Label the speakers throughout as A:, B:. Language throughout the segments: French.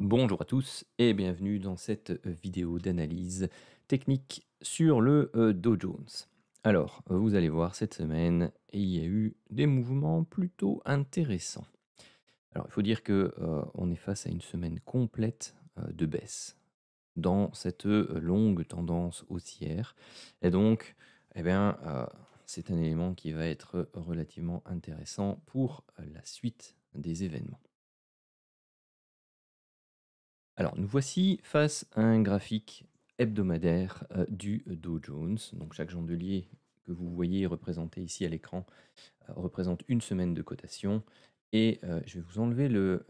A: Bonjour à tous et bienvenue dans cette vidéo d'analyse technique sur le euh, Dow Jones. Alors, vous allez voir, cette semaine, il y a eu des mouvements plutôt intéressants. Alors, il faut dire que euh, on est face à une semaine complète euh, de baisse dans cette longue tendance haussière. Et donc, eh bien, c'est un élément qui va être relativement intéressant pour la suite des événements. Alors, nous voici face à un graphique hebdomadaire euh, du Dow Jones. Donc, chaque chandelier que vous voyez représenté ici à l'écran euh, représente une semaine de cotation. Et euh, je vais vous enlever le,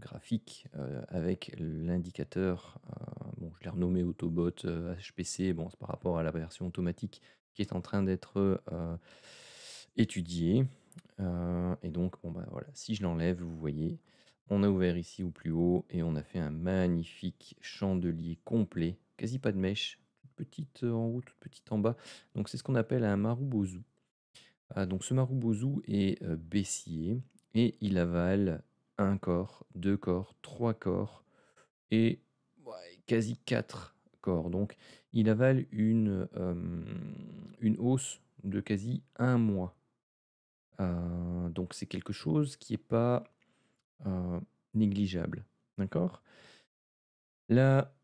A: graphique avec l'indicateur. bon, je l'ai renommé Autobot HPC. Bon, c'est par rapport à la version automatique qui est en train d'être étudiée. et donc, bon, bah, voilà, si je l'enlève, vous voyez, on a ouvert ici au plus haut et on a fait un magnifique chandelier complet, quasi pas de mèche, toute petite euh, en haut, toute petite en bas. Donc c'est ce qu'on appelle un marubozu. Ah, donc ce marubozu est euh, baissier et il avale un corps, deux corps, trois corps et quasi quatre corps. Donc il avale une, une hausse de quasi un mois. Ah, donc c'est quelque chose qui n'est pas euh, négligeable. D'accord Là,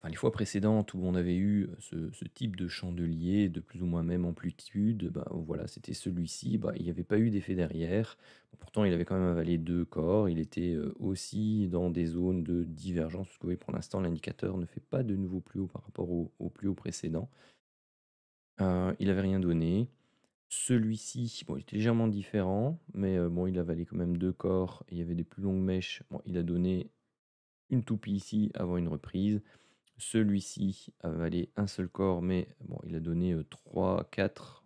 A: enfin, les fois précédentes où on avait eu ce, type de chandelier de plus ou moins même amplitude, bah, voilà, c'était celui-ci, bah, il n'y avait pas eu d'effet derrière. pourtant, il avait quand même avalé deux corps, il était euh, aussi dans des zones de divergence, Vous pouvez pour l'instant, l'indicateur ne fait pas de nouveau plus haut par rapport au, plus haut précédent. Euh, il n'avait rien donné. Celui-ci, bon, il était légèrement différent, mais euh, bon, il avalait quand même deux corps. Il y avait des plus longues mèches. Bon, il a donné une toupie ici avant une reprise. Celui-ci avalé un seul corps, mais bon, il a donné 3, euh, 4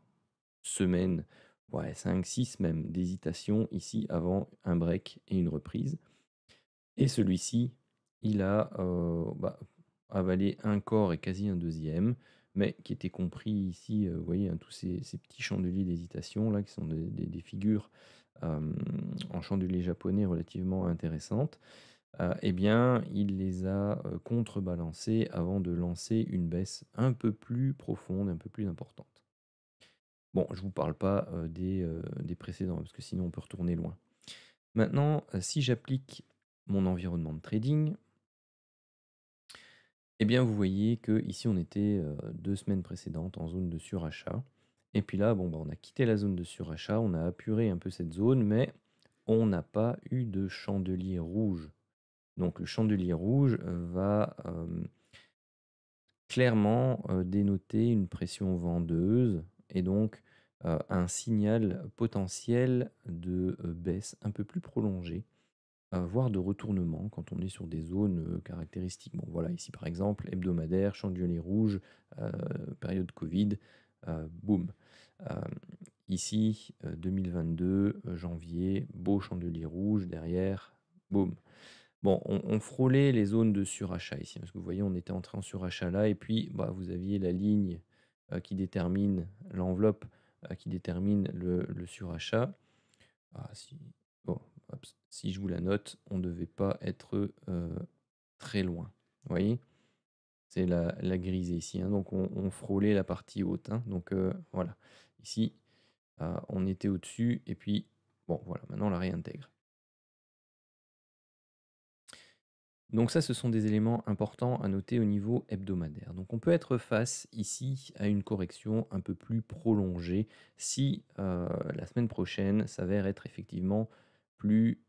A: semaines, ouais, 5, 6 même, d'hésitation ici avant un break et une reprise. Et celui-ci, il a euh, bah, avalé un corps et quasi un deuxième mais qui était compris ici, euh, vous voyez, hein, tous ces, petits chandeliers d'hésitation, là, qui sont des, figures euh, en chandelier japonais relativement intéressantes, euh, eh bien, il les a contrebalancés avant de lancer une baisse un peu plus profonde, un peu plus importante. Bon, je ne vous parle pas des précédents, parce que sinon on peut retourner loin. Maintenant, si j'applique mon environnement de trading, eh bien, vous voyez que ici, on était euh, deux semaines précédentes en zone de surachat. Et puis là, bon, bah, on a quitté la zone de surachat, on a apuré un peu cette zone, mais on n'a pas eu de chandelier rouge. Donc le chandelier rouge euh, va euh, clairement dénoter une pression vendeuse et donc un signal potentiel de baisse un peu plus prolongée voire de retournement quand on est sur des zones euh, caractéristiques. Bon, voilà, ici par exemple, hebdomadaire, chandelier rouge, euh, période Covid, euh, boum. ici, 2022, janvier, beau chandelier rouge, derrière, boum. Bon, on, frôlait les zones de surachat ici, parce que vous voyez, on était entré en surachat là, et puis bah, vous aviez la ligne qui détermine l'enveloppe, qui détermine le, le surachat. Ah, si, si je vous la note, on ne devait pas être euh, très loin. Vous voyez C'est la, grisée grise ici. Hein. donc on, frôlait la partie haute. Hein. donc euh, voilà. Ici, euh, on était au-dessus. Et puis, bon, voilà, maintenant on la réintègre. Donc ça, ce sont des éléments importants à noter au niveau hebdomadaire. Donc on peut être face ici à une correction un peu plus prolongée si la semaine prochaine s'avère être effectivement plus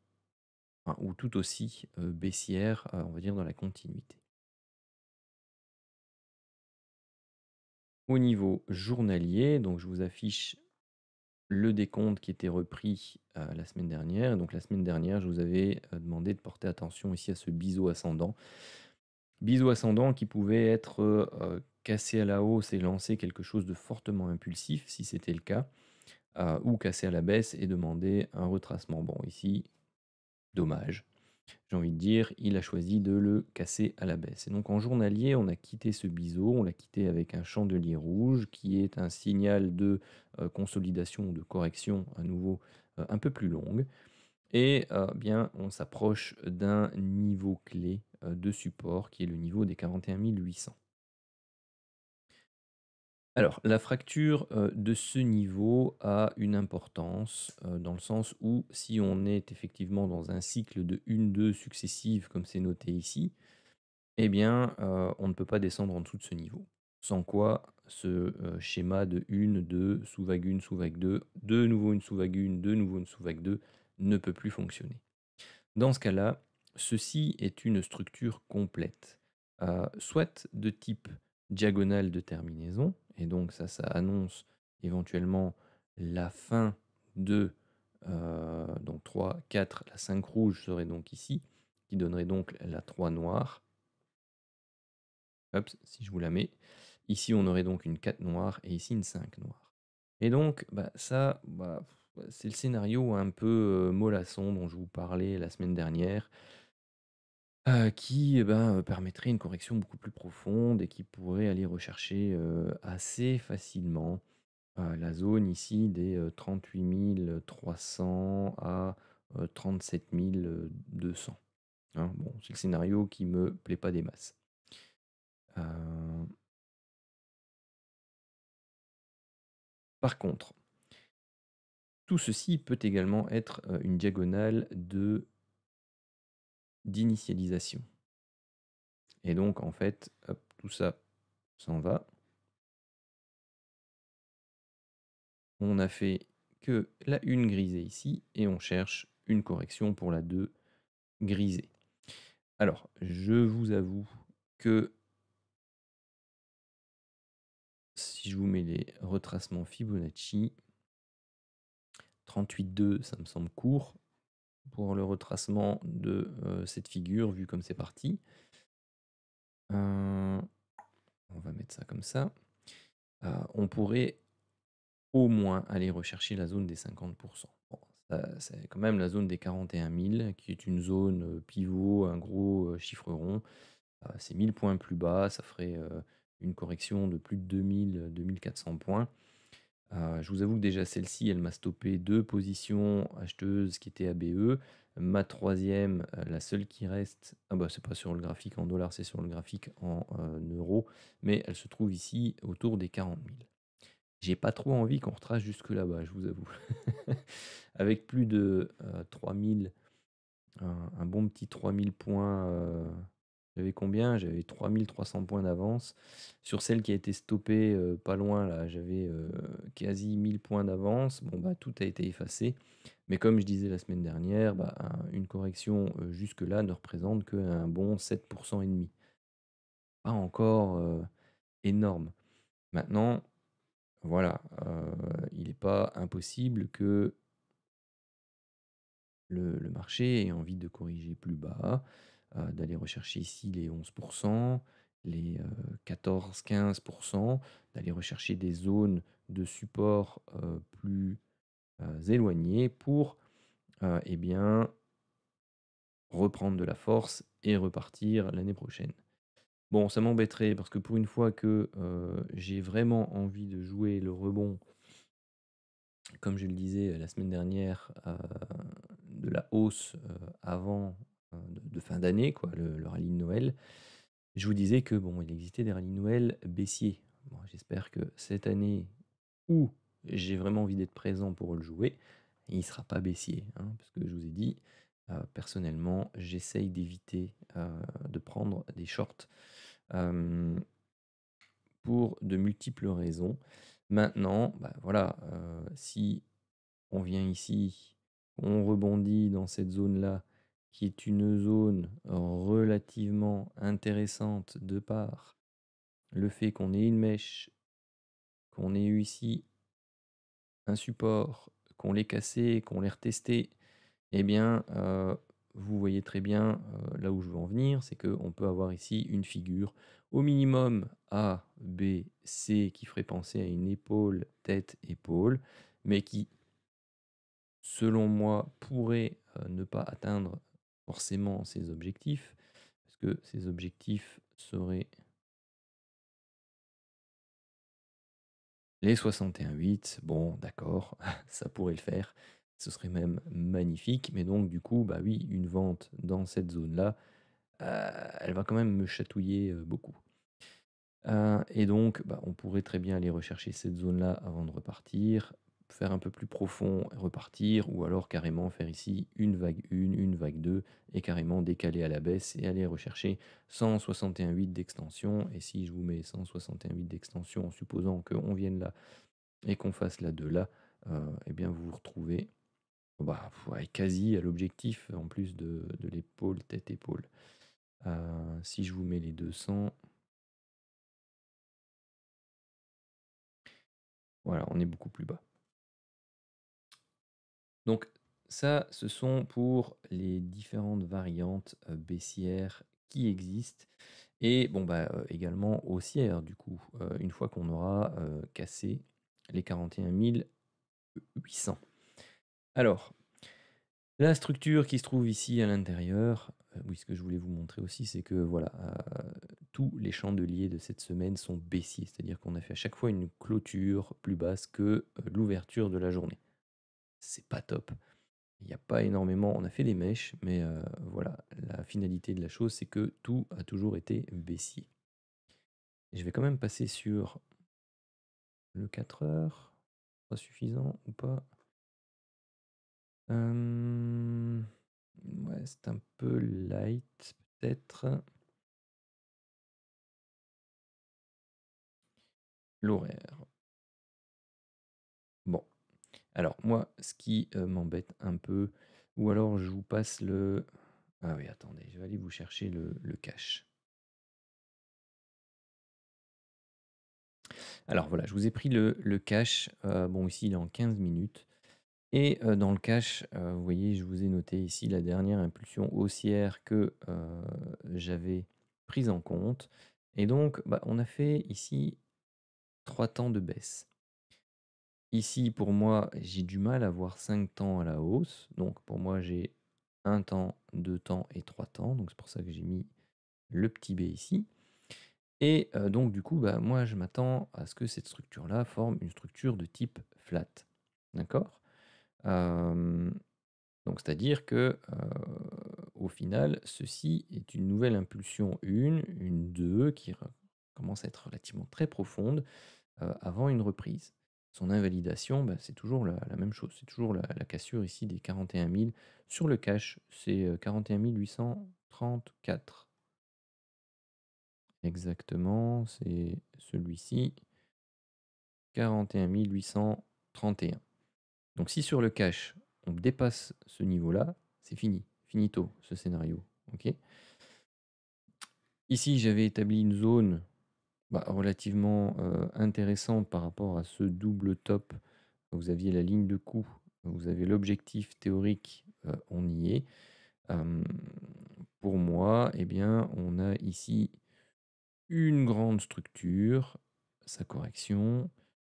A: ou tout aussi baissière, on
B: va dire, dans la continuité.
A: Au niveau journalier, donc je vous affiche le décompte qui était repris la semaine dernière. Donc la semaine dernière, je vous avais demandé de porter attention ici à ce biseau ascendant. Biseau ascendant qui pouvait être cassé à la hausse et lancer quelque chose de fortement impulsif, si c'était le cas ou casser à la baisse et demander un retracement. Bon, ici, dommage. J'ai envie de dire, il a choisi de le casser à la baisse. Et donc en journalier, on a quitté ce biseau, on l'a quitté avec un chandelier rouge qui est un signal de euh, consolidation consolidation de correction à nouveau euh, un peu plus longue. Et euh, bien, on s'approche d'un niveau clé de support qui est le niveau des 41 800. Alors, la fracture de ce niveau a une importance dans le sens où si on est effectivement dans un cycle de 1-2 successives comme c'est noté ici, eh bien, on ne peut pas descendre en dessous de ce niveau. Sans quoi, ce schéma de 1, 2, sous-vague 1, sous-vague 2, de nouveau une sous-vague 1, de nouveau une sous-vague 2, ne peut plus fonctionner. Dans ce cas-là, ceci est une structure complète, soit de type diagonale de terminaison, et donc ça, ça annonce éventuellement la fin de euh, donc 3, 4, la 5 rouge serait donc ici, qui donnerait donc la 3 noire. Hop, si je vous la mets. Ici, on aurait donc une 4 noire et ici une 5 noire. Et donc, bah, ça, bah, c'est le scénario un peu euh, mollasson dont je vous parlais la semaine dernière qui, eh ben, permettrait une correction beaucoup plus profonde et qui pourrait aller rechercher, assez facilement, la zone ici des, 38 300 à, 37 200, hein. Bon, c'est le scénario qui me plaît pas des masses.
B: Par contre tout ceci peut également
A: être, une diagonale de d'initialisation. Et donc, en fait, tout ça s'en va. On a fait que la une grisée ici et on cherche une correction pour la 2 grisée. Alors, je vous avoue que si je vous mets les retracements Fibonacci, 38,2, ça me semble court pour le retracement de euh, cette figure vu comme c'est parti. Euh, on va mettre ça comme ça. Euh, on pourrait au moins aller rechercher la zone des 50%. c'est quand même la zone des 41 000 qui est une zone pivot, un gros chiffre rond. c'est 1000 points plus bas, ça ferait une correction de plus de 2000, 2400 points. Euh, je vous avoue que déjà celle-ci, elle m'a stoppé deux positions acheteuses qui étaient ABE. Ma troisième, euh, la seule qui reste, ah bah c'est pas sur le graphique en dollars, c'est sur le graphique en euh, euros, mais elle se trouve ici autour des 40 000. J'ai pas trop envie qu'on retrace jusque là-bas, je vous avoue. Avec plus de 3000, un, bon petit 3000 points j'avais combien J'avais 3300 points d'avance. Sur celle qui a été stoppée euh, pas loin, là, j'avais euh, quasi 1000 points d'avance. Bon, bah, tout a été effacé. Mais comme je disais la semaine dernière, bah, une correction euh, jusque-là ne représente qu'un bon 7% et demi. Pas encore énorme. Maintenant, voilà, il n'est pas impossible que le, marché ait envie de corriger plus bas. Euh, d'aller rechercher ici les 11%, les 14-15%, euh, d'aller rechercher des zones de support euh, plus éloignées pour eh bien, reprendre de la force et repartir l'année prochaine. Bon, ça m'embêterait parce que pour une fois que j'ai vraiment envie de jouer le rebond, comme je le disais la semaine dernière, de la hausse avant euh, de, fin d'année, quoi, le, rallye de Noël, je vous disais que bon, il existait des rallyes de Noël baissiers. J'espère que cette année où j'ai vraiment envie d'être présent pour le jouer, il ne sera pas baissier, hein, parce que je vous ai dit, euh, personnellement, j'essaye d'éviter euh, de prendre des shorts pour de multiples raisons. Maintenant, bah, voilà, si on vient ici, on rebondit dans cette zone-là qui est une zone relativement intéressante de par le fait qu'on ait une mèche, qu'on ait eu ici un support, qu'on l'ait cassé, qu'on l'ait retesté, eh bien, euh, vous voyez très bien euh, là où je veux en venir, c'est qu'on peut avoir ici une figure au minimum A, B, C qui ferait penser à une épaule, tête, épaule, mais qui, selon moi, pourrait euh, ne pas atteindre forcément ses objectifs, parce que ces objectifs seraient les 61.8. Bon, d'accord, ça pourrait le faire. Ce serait même magnifique. Mais donc, du coup, bah oui, une vente dans cette zone-là, euh, elle va quand même me chatouiller euh, beaucoup. Euh, et donc, bah, on pourrait très bien aller rechercher cette zone-là avant de repartir faire un peu plus profond, et repartir, ou alors carrément faire ici une vague 1, une vague 2, et carrément décaler à la baisse et aller rechercher 161,8 d'extension. Et si je vous mets 161,8 d'extension en supposant qu'on vienne là et qu'on fasse la 2 là, et euh, eh bien vous vous retrouvez bah, quasi à l'objectif en plus de, l'épaule, tête-épaule. Euh, si je vous mets les 200,
B: voilà, on est beaucoup plus bas.
A: Donc ça, ce sont pour les différentes variantes baissières qui existent. Et bon, bah, également haussières, du coup, une fois qu'on aura cassé les 41 800. Alors, la structure qui se trouve ici à l'intérieur, oui, ce que je voulais vous montrer aussi, c'est que voilà, tous les chandeliers de cette semaine sont baissiers, c'est-à-dire qu'on a fait à chaque fois une clôture plus basse que l'ouverture de la journée c'est pas top. Il n'y a pas énormément, on a fait des mèches, mais euh, voilà, la finalité de la chose, c'est que tout a toujours été baissier. Je vais quand même passer sur
B: le 4 heures, pas suffisant ou pas. ouais, c'est un peu light, peut-être. L'horaire.
A: Alors, moi, ce qui euh, m'embête un peu, ou alors je vous passe le. Ah oui, attendez, je vais aller vous chercher le,
B: cache. Alors voilà, je
A: vous ai pris le, cache. Euh, bon, ici, il est en 15 minutes. Et euh, dans le cache, vous voyez, je vous ai noté ici la dernière impulsion haussière que j'avais prise en compte. Et donc, bah, on a fait ici trois temps de baisse. Ici, pour moi, j'ai du mal à voir 5 temps à la hausse. Donc pour moi, j'ai un temps, deux temps et trois temps. Donc c'est pour ça que j'ai mis le petit b ici. Et euh, donc du coup, bah, moi, je m'attends à ce que cette structure-là forme une structure de type flat. D'accord Donc c'est-à-dire que au final, ceci est une nouvelle impulsion 1, une, une 2, qui commence à être relativement très profonde avant une reprise son invalidation, bah, c'est toujours la, même chose. C'est toujours la, cassure ici des 41 000. Sur le cache, c'est 41 euh, 834. Exactement, c'est celui-ci. 41 831. Donc si sur le cache, on dépasse ce niveau-là, c'est fini. Finito, ce scénario. ok Ici, j'avais établi une zone bah, relativement intéressante euh, intéressant par rapport à ce double top. Vous aviez la ligne de coup, vous avez l'objectif théorique, euh, on y est. pour moi, eh bien, on a ici une grande structure, sa correction,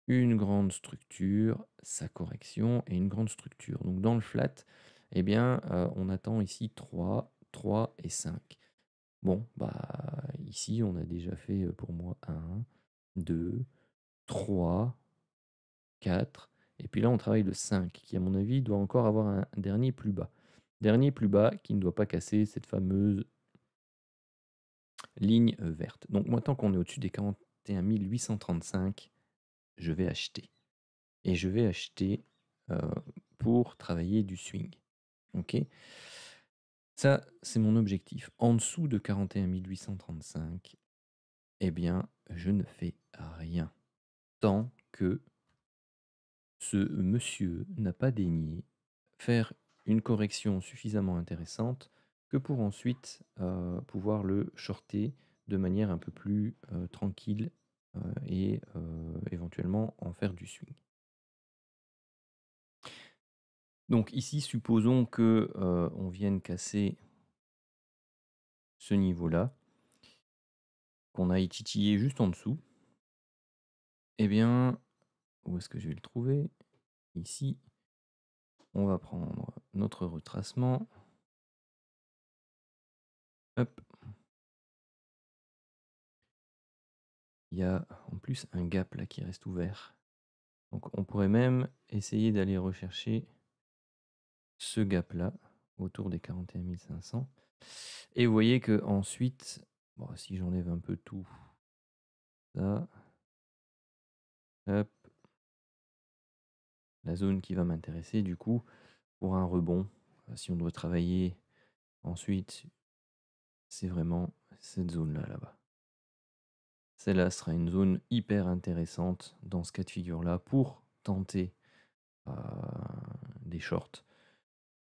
A: une grande structure, sa correction et une grande structure. Donc dans le flat, eh bien, euh, on attend ici 3, 3 et 5. Bon, bah ici, on a déjà fait euh, pour moi 1, 2, 3, 4. Et puis là, on travaille le 5, qui à mon avis doit encore avoir un dernier plus bas. Dernier plus bas qui ne doit pas casser cette fameuse ligne euh, verte. Donc moi, tant qu'on est au-dessus des 41 835, je vais acheter. Et je vais acheter euh, pour travailler du swing. ok ça, c'est mon objectif. En dessous de 41 835, eh bien, je ne fais rien. Tant que ce monsieur n'a pas daigné faire une correction suffisamment intéressante que pour ensuite euh, pouvoir le shorter de manière un peu plus euh, tranquille euh, et éventuellement en faire du swing. Donc ici,
B: supposons que euh, on vienne casser ce niveau-là, qu'on aille titiller juste en dessous. Eh bien, où est-ce que je vais le trouver Ici, on va prendre notre retracement. Hop. Il y a en plus un gap là qui reste
A: ouvert. Donc on pourrait même essayer d'aller rechercher ce gap-là, autour des 41 500. Et vous voyez que ensuite, si j'enlève un peu tout, ça, la zone qui va m'intéresser, du coup, pour un rebond, euh, si on doit travailler ensuite, c'est vraiment cette zone-là, là-bas. Celle-là sera une zone hyper intéressante dans ce cas de figure-là pour tenter euh, des shorts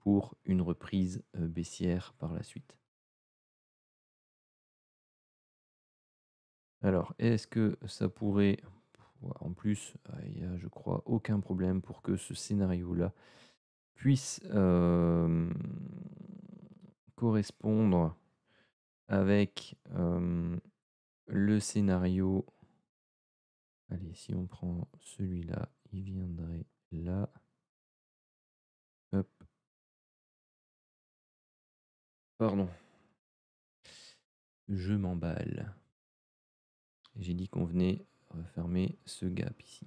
A: pour une reprise euh, baissière par la suite. Alors, est-ce que ça pourrait... En plus, ah, il n'y a, je crois, aucun problème pour que ce scénario-là puisse correspondre avec le scénario... Allez, si on prend celui-là, il viendrait là.
B: Pardon. Je m'emballe. J'ai dit qu'on venait refermer ce gap ici.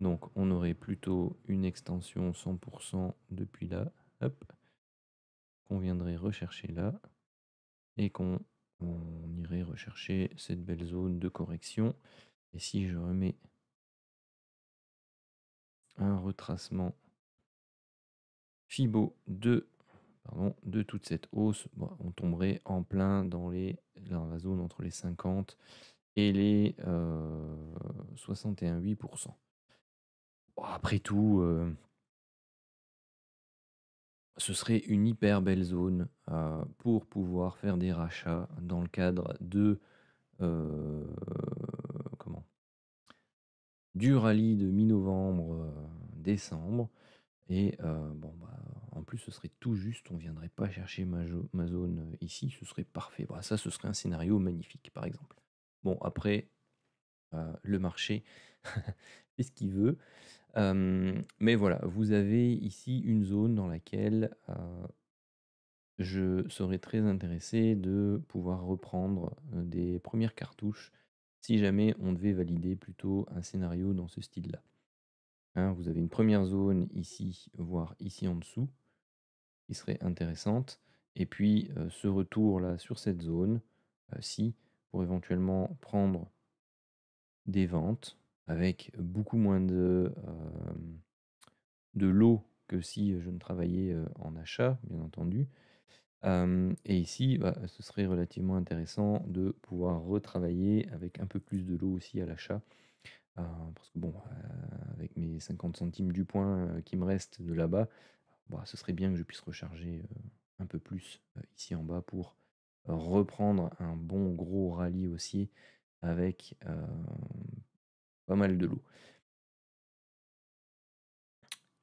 B: Donc on aurait plutôt une
A: extension 100% depuis là, hop, qu'on viendrait rechercher là, et qu'on irait rechercher cette belle zone de
B: correction. Et si je remets un retracement
A: Fibo pardon, de toute cette hausse, on tomberait en plein dans, les, la zone entre les 50 et les euh, 61,8%. après tout, euh, ce serait une hyper belle zone euh, pour pouvoir faire des rachats dans le cadre de euh, comment du rallye de mi-novembre-décembre. Et euh, bon, bah, en plus, ce serait tout juste, on ne viendrait pas chercher ma, ma, zone euh, ici, ce serait parfait. Bah, ça, ce serait un scénario magnifique, par exemple. Bon, après, euh, le marché fait ce qu'il veut. mais voilà, vous avez ici une zone dans laquelle je serais très intéressé de pouvoir reprendre des premières cartouches si jamais on devait valider plutôt un scénario dans ce style-là. Hein, vous avez une première zone ici, voire ici en dessous, qui serait intéressante. Et puis euh, ce retour là sur cette zone, euh, pour éventuellement prendre des ventes avec beaucoup moins de, euh, l'eau que si je ne travaillais en achat, bien entendu. et ici, bah, ce serait relativement intéressant de pouvoir retravailler avec un peu plus de l'eau aussi à l'achat euh, parce que bon, euh, avec mes 50 centimes du point euh, qui me reste de là-bas, bah, ce serait bien que je puisse recharger un peu plus ici en bas pour reprendre un bon gros rallye aussi avec pas mal de l'eau.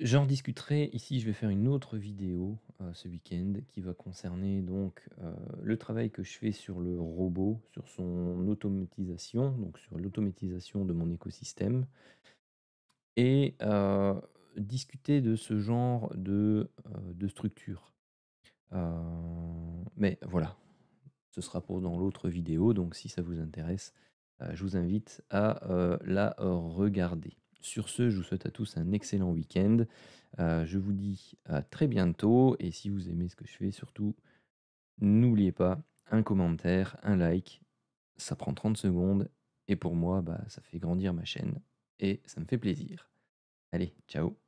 A: J'en discuterai ici, je vais faire une autre vidéo euh, ce week-end qui va concerner donc euh, le travail que je fais sur le robot, sur son automatisation, donc sur l'automatisation de mon écosystème, et euh, discuter de ce genre de structure. mais voilà, ce sera pour dans l'autre vidéo, donc si ça vous intéresse, je vous invite à la regarder. Sur ce, je vous souhaite à tous un excellent week-end. Euh, je vous dis à très bientôt. Et si vous aimez ce que je fais, surtout, n'oubliez pas un commentaire, un like. Ça prend 30 secondes. Et pour moi, bah, ça fait grandir ma chaîne. Et ça me fait plaisir. Allez, ciao